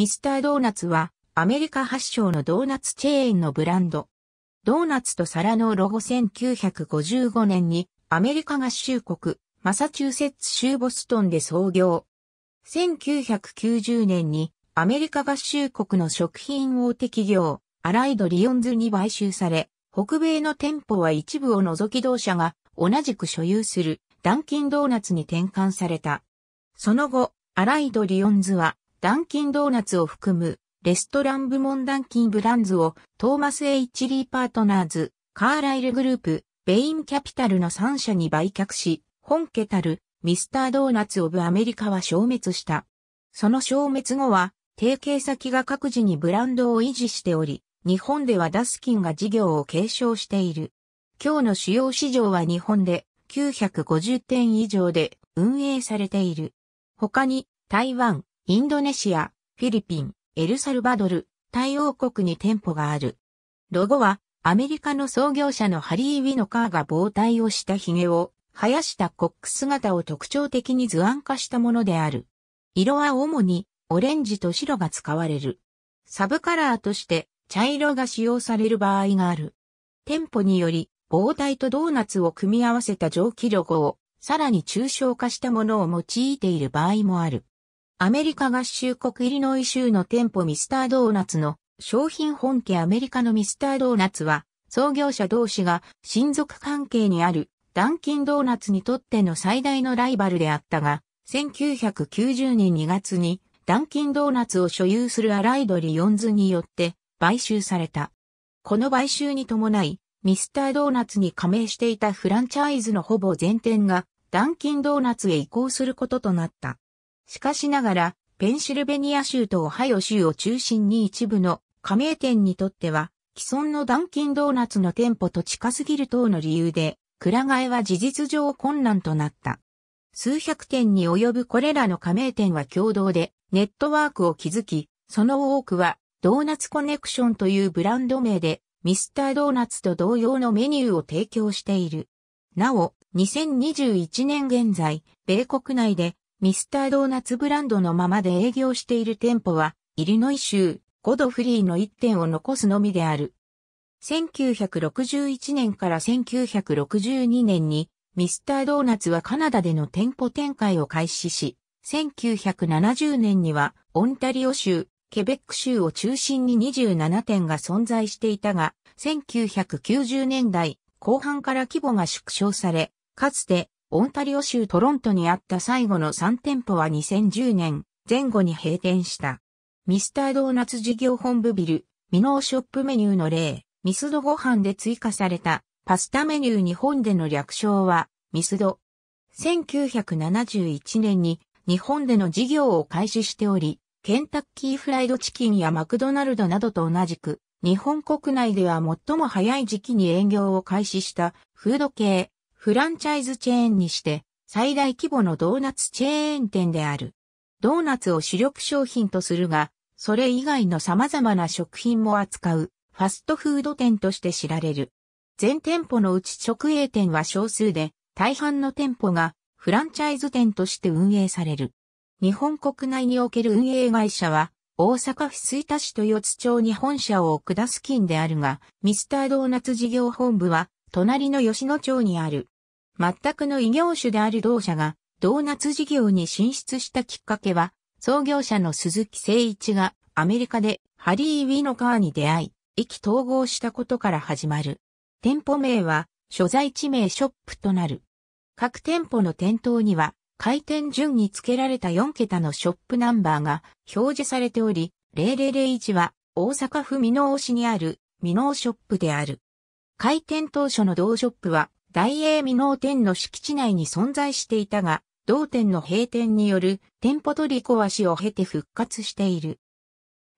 ミスタードーナツはアメリカ発祥のドーナツチェーンのブランド。ドーナツと皿のロゴ1955年にアメリカ合衆国マサチューセッツ州ボストンで創業。1990年にアメリカ合衆国の食品大手企業アライドリオンズに買収され、北米の店舗は一部を除き同社が同じく所有するダンキンドーナツに転換された。その後、アライドリオンズはダンキンドーナツを含むレストラン部門ダンキンブランズをトーマス・エイチリー・パートナーズ、カーライルグループ、ベインキャピタルの3社に売却し、本家たるミスタードーナツ・オブ・アメリカは消滅した。その消滅後は、提携先が各自にブランドを維持しており、日本ではダスキンが事業を継承している。今日の主要市場は日本で950点以上で運営されている。他に台湾、インドネシア、フィリピン、エルサルバドル、タイ王国に店舗がある。ロゴは、アメリカの創業者のハリー・ウィノカーが膨大をした髭を、生やしたコック姿を特徴的に図案化したものである。色は主に、オレンジと白が使われる。サブカラーとして、茶色が使用される場合がある。店舗により、膨大とドーナツを組み合わせた蒸気ロゴを、さらに抽象化したものを用いている場合もある。アメリカ合衆国イリノイ州の店舗ミスタードーナツの商品本家アメリカのミスタードーナツは創業者同士が親族関係にあるダンキンドーナツにとっての最大のライバルであったが1990年2月にダンキンドーナツを所有するアライドリ・ヨンズによって買収された。この買収に伴いミスタードーナツに加盟していたフランチャイズのほぼ全店がダンキンドーナツへ移行することとなった。しかしながら、ペンシルベニア州とオハイオ州を中心に一部の加盟店にとっては、既存のダンキンドーナツの店舗と近すぎる等の理由で、蔵替えは事実上困難となった。数百店に及ぶこれらの加盟店は共同でネットワークを築き、その多くはドーナツコネクションというブランド名でミスタードーナツと同様のメニューを提供している。なお、2021年現在、米国内でミスタードーナツブランドのままで営業している店舗は、イリノイ州、ゴドフリーの1点を残すのみである。1961年から1962年に、ミスタードーナツはカナダでの店舗展開を開始し、1970年には、オンタリオ州、ケベック州を中心に27店が存在していたが、1990年代後半から規模が縮小され、かつてオンタリオ州トロントにあった最後の3店舗は2010年前後に閉店した。ミスタードーナツ事業本部ビル、ミノーショップメニューの例、ミスドご飯で追加されたパスタメニュー日本での略称はミスド。1971年に日本での事業を開始しており、ケンタッキーフライドチキンやマクドナルドなどと同じく、日本国内では最も早い時期に営業を開始したフード系フランチャイズチェーンにして最大規模のドーナツチェーン店である。ドーナツを主力商品とするが、それ以外の様々な食品も扱うファストフード店として知られる。全店舗のうち直営店は少数で、大半の店舗がフランチャイズ店として運営される。日本国内における運営会社は、大阪府吹田市豊津町に本社を置くダスキンであるが、ミスタードーナツ事業本部は、隣の吉野町にある。全くの異業種である同社が、ドーナツ事業に進出したきっかけは、創業者の鈴木誠一がアメリカでハリー・ウィノカーに出会い、意気統合したことから始まる。店舗名は所在地名ショップとなる。各店舗の店頭には開店順に付けられた4桁のショップナンバーが表示されており、0001は大阪府美濃市にある美濃ショップである。開店当初の同ショップは、大英未納店の敷地内に存在していたが、同店の閉店による店舗取り壊しを経て復活している。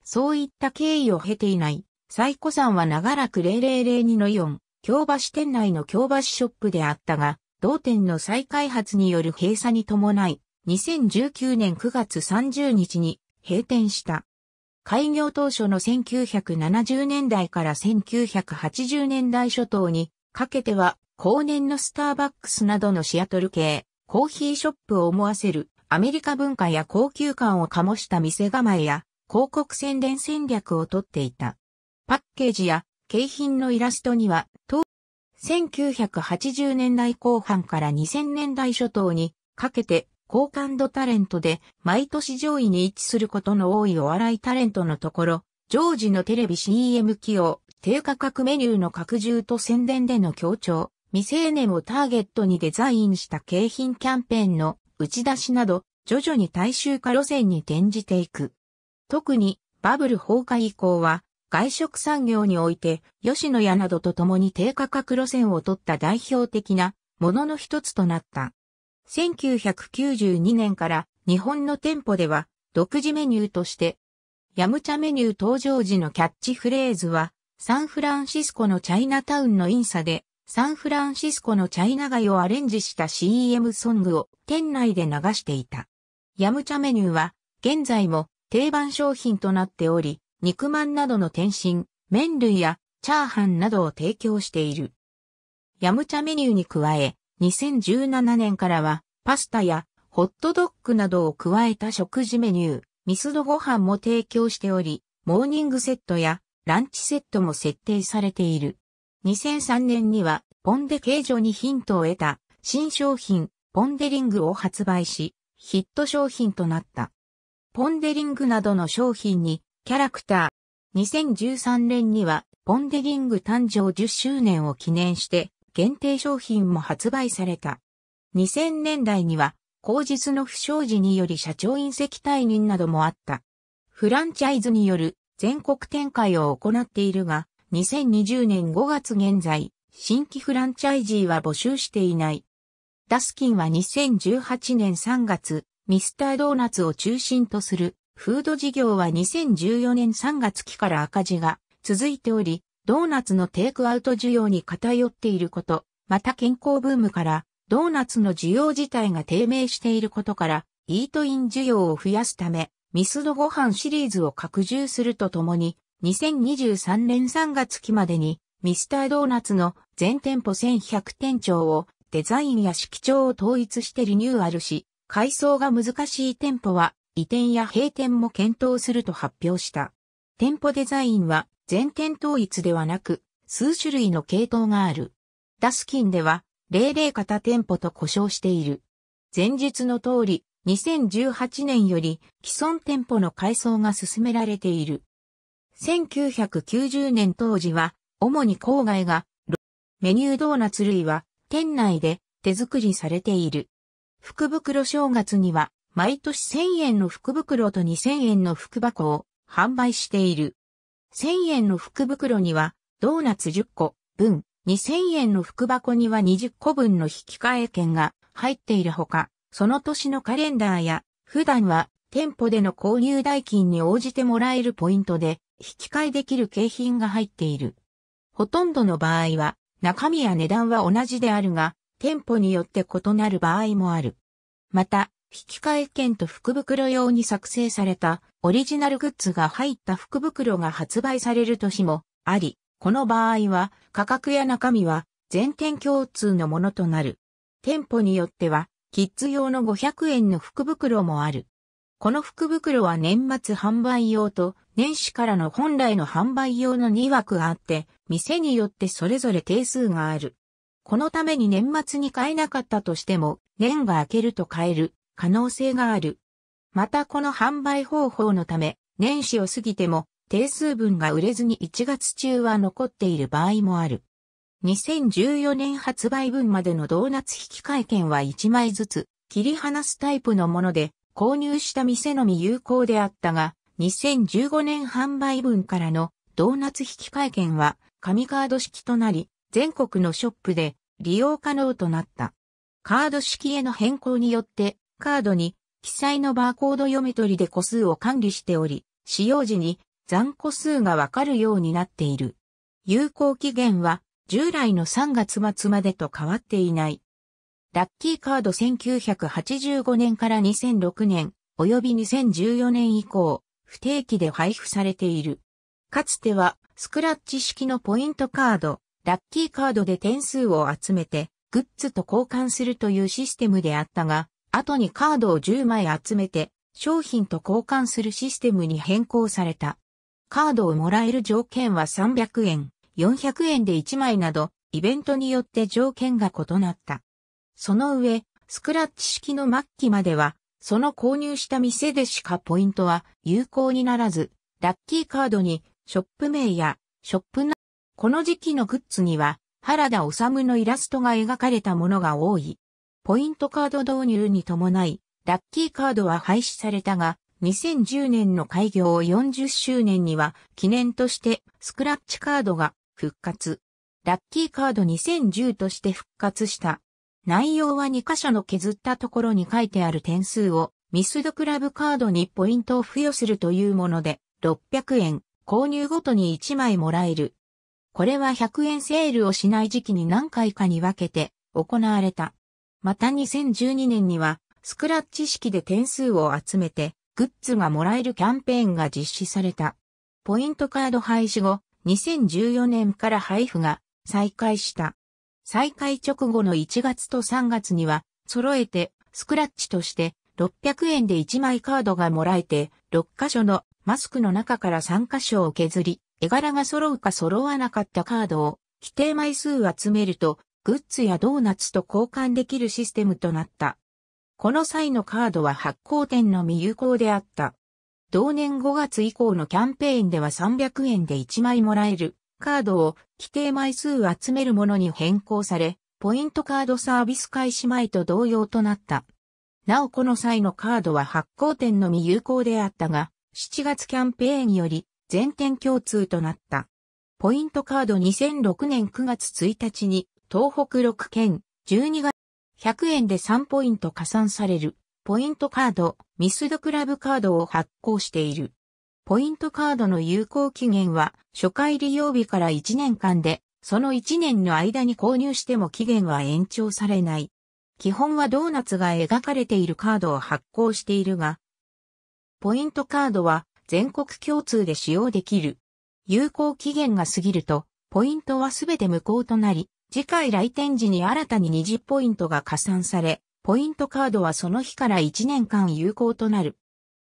そういった経緯を経ていない、最古山は長らく0002の4、京橋店内の京橋ショップであったが、同店の再開発による閉鎖に伴い、2019年9月30日に閉店した。開業当初の1970年代から1980年代初頭にかけては、後年のスターバックスなどのシアトル系、コーヒーショップを思わせる、アメリカ文化や高級感を醸した店構えや、広告宣伝戦略をとっていた。パッケージや景品のイラストには、当1980年代後半から2000年代初頭にかけて好感度タレントで毎年上位に位置することの多いお笑いタレントのところ、常時のテレビ CM 起用、低価格メニューの拡充と宣伝での協調、未成年をターゲットにデザインした景品キャンペーンの打ち出しなど、徐々に大衆化路線に転じていく。特にバブル崩壊以降は、外食産業において、吉野家などと共に低価格路線を取った代表的なものの一つとなった。1992年から日本の店舗では独自メニューとして、ヤムチャメニュー登場時のキャッチフレーズは、サンフランシスコのチャイナタウンのインサで、サンフランシスコのチャイナ街をアレンジした CM ソングを店内で流していた。ヤムチャメニューは、現在も定番商品となっており、肉まんなどの点心、麺類やチャーハンなどを提供している。ヤムチャメニューに加え、2017年からは、パスタやホットドッグなどを加えた食事メニュー、ミスドご飯も提供しており、モーニングセットやランチセットも設定されている。2003年には、ポンデ形状にヒントを得た新商品、ポンデリングを発売し、ヒット商品となった。ポンデリングなどの商品に、キャラクター。2013年には、ポンデリング誕生10周年を記念して、限定商品も発売された。2000年代には、口実の不祥事により社長隕石退任などもあった。フランチャイズによる全国展開を行っているが、2020年5月現在、新規フランチャイジーは募集していない。ダスキンは2018年3月、ミスタードーナツを中心とするフード事業は2014年3月期から赤字が続いており、ドーナツのテイクアウト需要に偏っていること、また健康ブームから、ドーナツの需要自体が低迷していることから、イートイン需要を増やすため、ミスドご飯シリーズを拡充するとともに、2023年3月期までに、ミスタードーナツの全店舗1100店長をデザインや色調を統一してリニューアルし、改装が難しい店舗は移転や閉店も検討すると発表した。店舗デザインは全点統一ではなく、数種類の系統がある。ダスキンでは、零々型店舗と呼称している。前述の通り、2018年より既存店舗の改装が進められている。1990年当時は、主に郊外が、メニュードーナツ類は、店内で手作りされている。福袋正月には、毎年1000円の福袋と2000円の福箱を販売している。1000円の福袋には、ドーナツ10個分、2000円の福箱には20個分の引換券が入っているほか、その年のカレンダーや、普段は店舗での購入代金に応じてもらえるポイントで、引き換えできる景品が入っている。ほとんどの場合は、中身や値段は同じであるが、店舗によって異なる場合もある。また、引換券と福袋用に作成されたオリジナルグッズが入った福袋が発売される年もあり、この場合は価格や中身は全店共通のものとなる。店舗によってはキッズ用の500円の福袋もある。この福袋は年末販売用と年始からの本来の販売用の2枠あって、店によってそれぞれ定数がある。このために年末に買えなかったとしても、年が明けると買える可能性がある。またこの販売方法のため、年始を過ぎても定数分が売れずに1月中は残っている場合もある。2014年発売分までのドーナツ引換券は1枚ずつ切り離すタイプのもので購入した店のみ有効であったが、2015年販売分からのドーナツ引換券は紙カード式となり、全国のショップで利用可能となった。カード式への変更によってカードに記載のバーコード読み取りで個数を管理しており、使用時に残個数がわかるようになっている。有効期限は従来の3月末までと変わっていない。ラッキーカード1985年から2006年及び2014年以降、不定期で配布されている。かつてはスクラッチ式のポイントカード、ラッキーカードで点数を集めてグッズと交換するというシステムであったが、後にカードを10枚集めて商品と交換するシステムに変更された。カードをもらえる条件は300円、400円で1枚など、イベントによって条件が異なった。その上、スクラッチ式の末期までは、その購入した店でしかポイントは有効にならず、ラッキーカードにショップ名やショップな、この時期のグッズには原田治のイラストが描かれたものが多い。ポイントカード導入に伴い、ラッキーカードは廃止されたが、2010年の開業40周年には記念としてスクラッチカードが復活。ラッキーカード2010として復活した。内容は2箇所の削ったところに書いてある点数をミスドクラブカードにポイントを付与するというもので600円、購入ごとに1枚もらえる。これは100円セールをしない時期に何回かに分けて行われた。また2012年には、スクラッチ式で点数を集めて、グッズがもらえるキャンペーンが実施された。ポイントカード廃止後、2014年から配布が再開した。再開直後の1月と3月には、揃えて、スクラッチとして、600円で1枚カードがもらえて、6箇所のマスクの中から3箇所を削り、絵柄が揃うか揃わなかったカードを、規定枚数集めると、グッズやドーナツと交換できるシステムとなった。この際のカードは発行店のみ有効であった。同年5月以降のキャンペーンでは300円で1枚もらえるカードを規定枚数集めるものに変更され、ポイントカードサービス開始前と同様となった。なおこの際のカードは発行店のみ有効であったが、7月キャンペーンより全店共通となった。ポイントカード2006年9月1日に東北6県、12月100円で3ポイント加算される、ポイントカード、ミスドクラブカードを発行している。ポイントカードの有効期限は、初回利用日から1年間で、その1年の間に購入しても期限は延長されない。基本はドーナツが描かれているカードを発行しているが、ポイントカードは全国共通で使用できる。有効期限が過ぎると、ポイントはすべて無効となり、次回来店時に新たに20ポイントが加算され、ポイントカードはその日から1年間有効となる。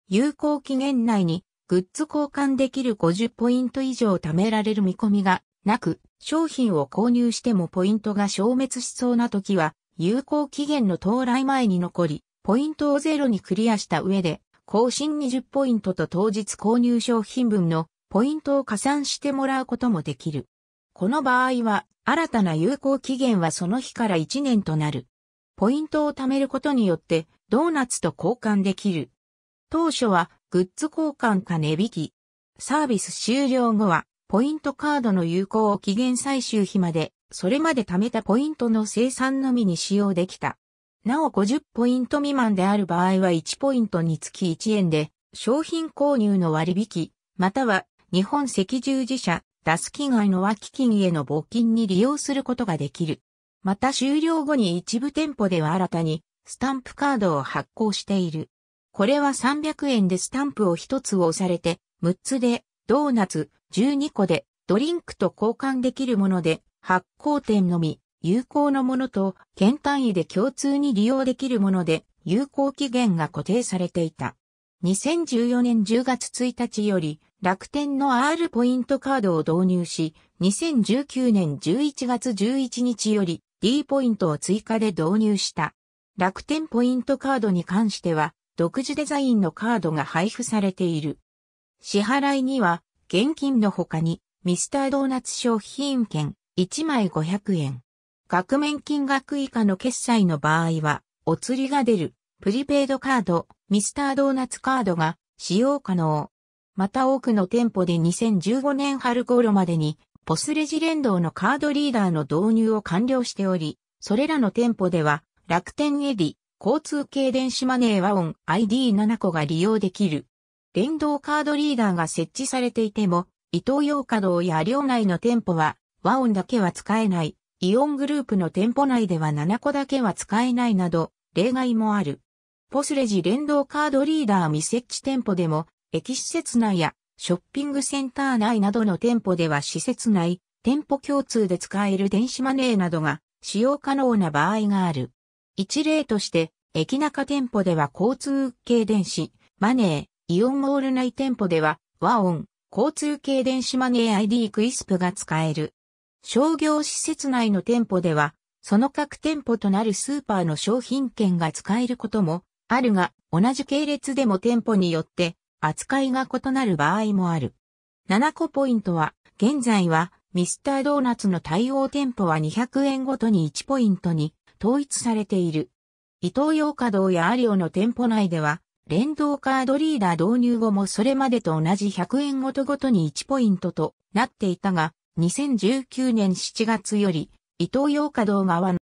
有効期限内にグッズ交換できる50ポイント以上貯められる見込みがなく、商品を購入してもポイントが消滅しそうな時は、有効期限の到来前に残り、ポイントをゼロにクリアした上で、更新20ポイントと当日購入商品分のポイントを加算してもらうこともできる。この場合は、新たな有効期限はその日から1年となる。ポイントを貯めることによって、ドーナツと交換できる。当初は、グッズ交換か値引き。サービス終了後は、ポイントカードの有効を期限最終日まで、それまで貯めたポイントの生産のみに使用できた。なお50ポイント未満である場合は1ポイントにつき1円で、商品購入の割引、または日本赤十字社ダスキン愛の脇基金への募金に利用することができる。また終了後に一部店舗では新たにスタンプカードを発行している。これは300円でスタンプを1つ押されて、6つでドーナツ12個でドリンクと交換できるもので、発行店のみ有効のものと県単位で共通に利用できるもので、有効期限が固定されていた。2014年10月1日より楽天の R ポイントカードを導入し、2019年11月11日より D ポイントを追加で導入した。楽天ポイントカードに関しては、独自デザインのカードが配布されている。支払いには、現金の他に、ミスタードーナツ商品券1枚500円。額面金額以下の決済の場合は、お釣りが出る、プリペイドカード、ミスタードーナツカードが使用可能。また多くの店舗で2015年春頃までに、ポスレジ連動のカードリーダーの導入を完了しており、それらの店舗では、楽天エディ、交通系電子マネー和オン ID7 個が利用できる。連動カードリーダーが設置されていても、伊東洋華堂や寮内の店舗は、和音だけは使えない、イオングループの店舗内では7個だけは使えないなど、例外もある。ポスレジ連動カードリーダー未設置店舗でも、駅施設内やショッピングセンター内などの店舗では施設内、店舗共通で使える電子マネーなどが使用可能な場合がある。一例として、駅中店舗では交通系電子、マネー、イオンモール内店舗では、和音、交通系電子マネー ID クイスプが使える。商業施設内の店舗では、その各店舗となるスーパーの商品券が使えることもあるが、同じ系列でも店舗によって扱いが異なる場合もある。7個ポイントは、現在は、ミスタードーナツの対応店舗は200円ごとに1ポイントに統一されている。伊東洋華堂やアリオの店舗内では、連動カードリーダー導入後もそれまでと同じ100円ごとごとに1ポイントとなっていたが、2019年7月より、伊東洋華堂側の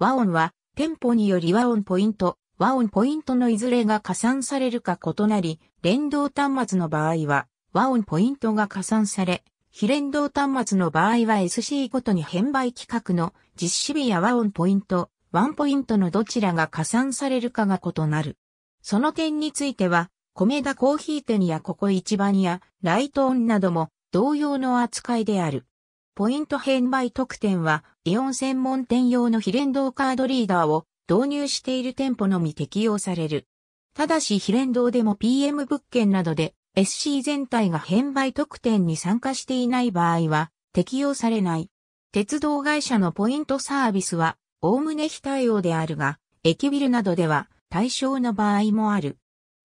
和音は、店舗により和音ポイント、和音ポイントのいずれが加算されるか異なり、連動端末の場合は、和音ポイントが加算され、非連動端末の場合は SC ごとに販売規格の実施日や和音ポイント、ワンポイントのどちらが加算されるかが異なる。その点については、米田コーヒー店やここ一番やライトオンなども同様の扱いである。ポイント販売特典は、イオン専門店用の非連動カードリーダーを導入している店舗のみ適用される。ただし非連動でも PM 物件などで SC 全体が変売特典に参加していない場合は適用されない。鉄道会社のポイントサービスはおおむね非対応であるが、駅ビルなどでは対象の場合もある。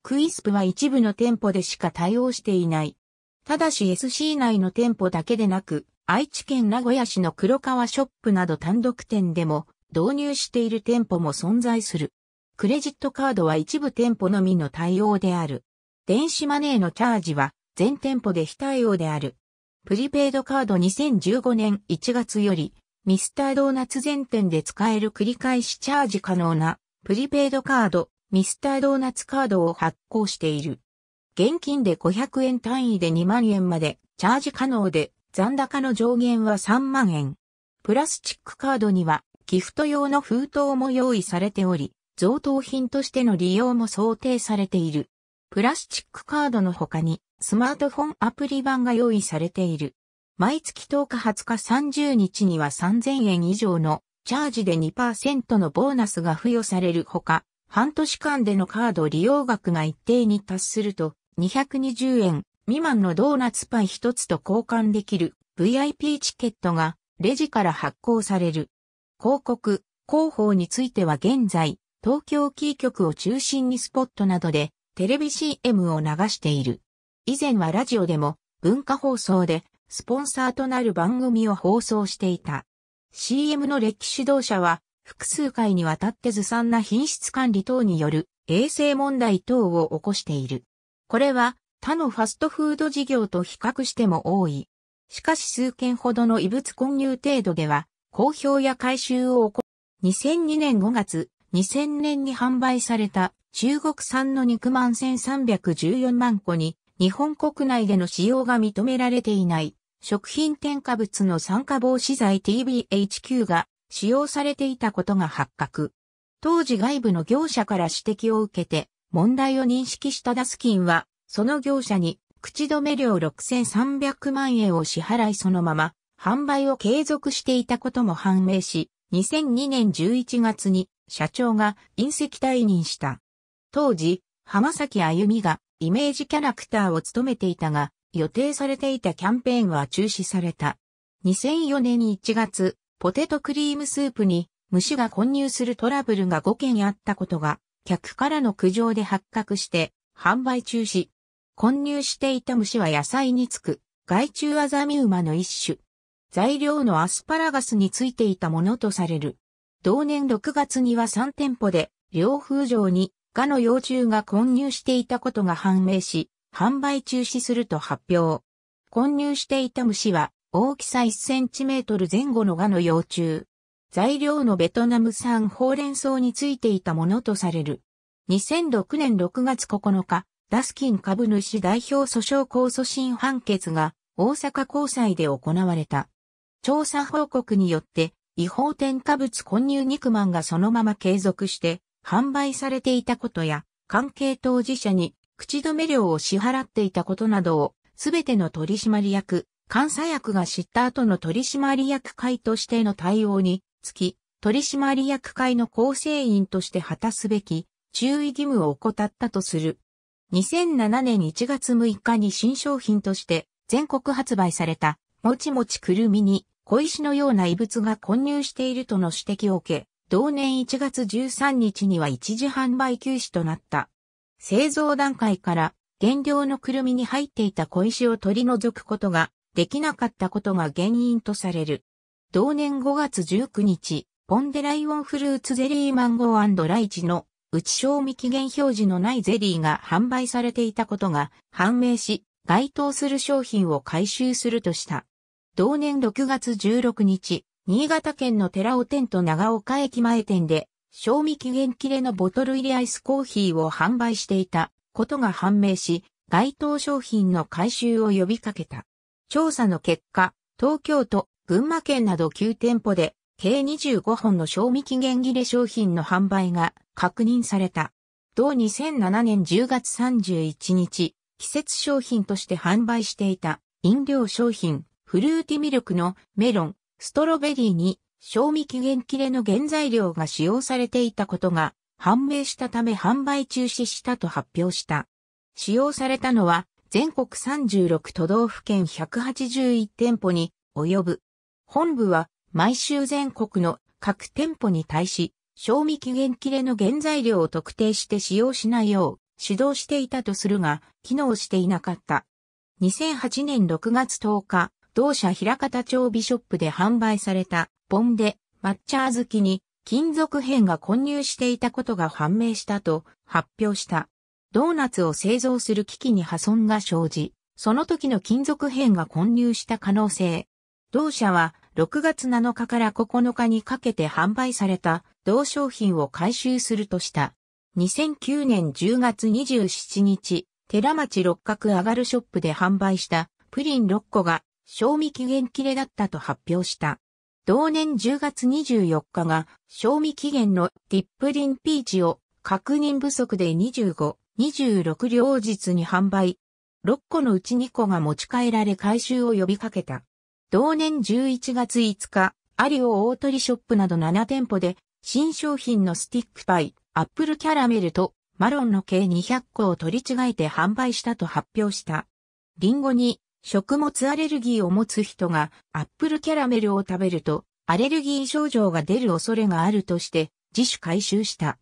クイスプは一部の店舗でしか対応していない。ただし SC 内の店舗だけでなく、愛知県名古屋市の黒川ショップなど単独店でも導入している店舗も存在する。クレジットカードは一部店舗のみの対応である。電子マネーのチャージは全店舗で非対応である。プリペイドカード2015年1月より、ミスタードーナツ全店で使える繰り返しチャージ可能なプリペイドカード、ミスタードーナツカードを発行している。現金で500円単位で2万円までチャージ可能で残高の上限は3万円。プラスチックカードにはギフト用の封筒も用意されており、贈答品としての利用も想定されている。プラスチックカードの他にスマートフォンアプリ版が用意されている。毎月10日20日30日には3000円以上のチャージで2%のボーナスが付与されるほか、半年間でのカード利用額が一定に達すると220円未満のドーナツパイ一つと交換できる VIP チケットがレジから発行される。広告、広報については現在東京キー局を中心にスポットなどでテレビ CM を流している。以前はラジオでも文化放送でスポンサーとなる番組を放送していた。CM の歴史指導者は複数回にわたってずさんな品質管理等による衛生問題等を起こしている。これは他のファストフード事業と比較しても多い。しかし数件ほどの異物混入程度では、公表や回収を行う。2002年5月、2000年に販売された中国産の肉まん1314万個に日本国内での使用が認められていない食品添加物の酸化防止剤 TBHQ が使用されていたことが発覚。当時外部の業者から指摘を受けて問題を認識したダスキンはその業者に口止め料6300万円を支払いそのまま販売を継続していたことも判明し、2002年11月に社長が隕石退任した。当時、浜崎あゆみがイメージキャラクターを務めていたが、予定されていたキャンペーンは中止された。2004年1月、ポテトクリームスープに虫が混入するトラブルが5件あったことが、客からの苦情で発覚して、販売中止。混入していた虫は野菜につく、害虫アザミウマの一種。材料のアスパラガスについていたものとされる。同年6月には3店舗で、両風城にガの幼虫が混入していたことが判明し、販売中止すると発表。混入していた虫は、大きさ1センチメートル前後のガの幼虫。材料のベトナム産ほうれん草についていたものとされる。2006年6月9日、ダスキン株主代表訴訟控訴審判決が大阪高裁で行われた。調査報告によって違法添加物混入肉まんがそのまま継続して販売されていたことや、関係当事者に口止め料を支払っていたことなどを、すべての取締役、監査役が知った後の取締役会としての対応につき、取締役会の構成員として果たすべき注意義務を怠ったとする。2007年1月6日に新商品として全国発売されたもちもちくるみに小石のような異物が混入しているとの指摘を受け、同年1月13日には一時販売休止となった。製造段階から原料のくるみに入っていた小石を取り除くことができなかったことが原因とされる。同年5月19日、ポンデライオンフルーツゼリーマンゴーライチの内賞味期限表示のないゼリーが販売されていたことが判明し、該当する商品を回収するとした。同年6月16日、新潟県の寺尾店と長岡駅前店で、賞味期限切れのボトル入りアイスコーヒーを販売していたことが判明し、該当商品の回収を呼びかけた。調査の結果、東京都、群馬県など9店舗で、計25本の賞味期限切れ商品の販売が確認された。同2007年10月31日、季節商品として販売していた飲料商品、フルーティミルクのメロン、ストロベリーに賞味期限切れの原材料が使用されていたことが判明したため販売中止したと発表した。使用されたのは全国36都道府県181店舗に及ぶ。本部は毎週全国の各店舗に対し、賞味期限切れの原材料を特定して使用しないよう指導していたとするが、機能していなかった。2008年6月10日、同社平方町ビショップで販売された、ボンデ、抹茶好きに、金属片が混入していたことが判明したと発表した。ドーナツを製造する機器に破損が生じ、その時の金属片が混入した可能性。同社は6月7日から9日にかけて販売された同商品を回収するとした。2009年10月27日、寺町六角上がるショップで販売したプリン6個が賞味期限切れだったと発表した。同年10月24日が賞味期限のディップリンピーチを確認不足で25、26両日に販売。6個のうち2個が持ち帰られ回収を呼びかけた。同年11月5日、アリオ大鳥ショップなど7店舗で新商品のスティックパイ、アップルキャラメルとマロンの計200個を取り違えて販売したと発表した。リンゴに食物アレルギーを持つ人がアップルキャラメルを食べるとアレルギー症状が出る恐れがあるとして自主回収した。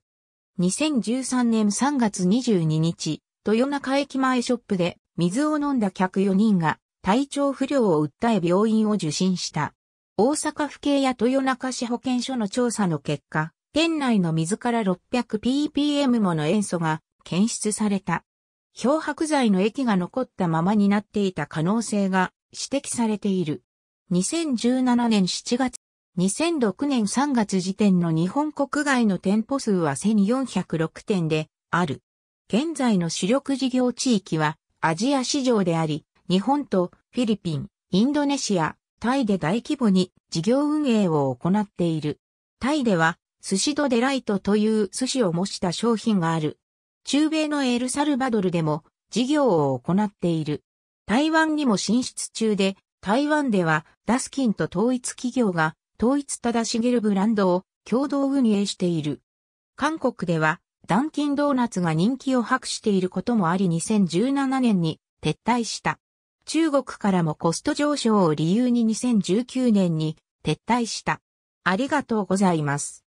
2013年3月22日、豊中駅前ショップで水を飲んだ客4人が体調不良を訴え病院を受診した。大阪府警や豊中市保健所の調査の結果、店内の水から 600ppm もの塩素が検出された。漂白剤の液が残ったままになっていた可能性が指摘されている。2017年7月、2006年3月時点の日本国外の店舗数は1406店である。現在の主力事業地域はアジア市場であり、日本とフィリピン、インドネシア、タイで大規模に事業運営を行っている。タイでは、寿司ドデライトという寿司を模した商品がある。中米のエルサルバドルでも事業を行っている。台湾にも進出中で、台湾ではダスキンと統一企業が統一正しげるブランドを共同運営している。韓国ではダンキンドーナツが人気を博していることもあり2017年に撤退した。中国からもコスト上昇を理由に2019年に撤退した。ありがとうございます。